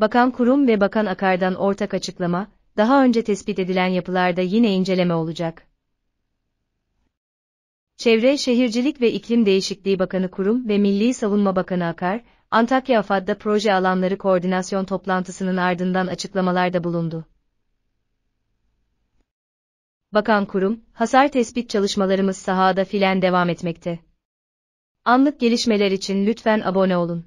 Bakan Kurum ve Bakan Akar'dan ortak açıklama, daha önce tespit edilen yapılarda yine inceleme olacak. Çevre Şehircilik ve İklim Değişikliği Bakanı Kurum ve Milli Savunma Bakanı Akar, Antakya AFAD'da proje alanları koordinasyon toplantısının ardından açıklamalarda bulundu. Bakan Kurum, hasar tespit çalışmalarımız sahada filen devam etmekte. Anlık gelişmeler için lütfen abone olun.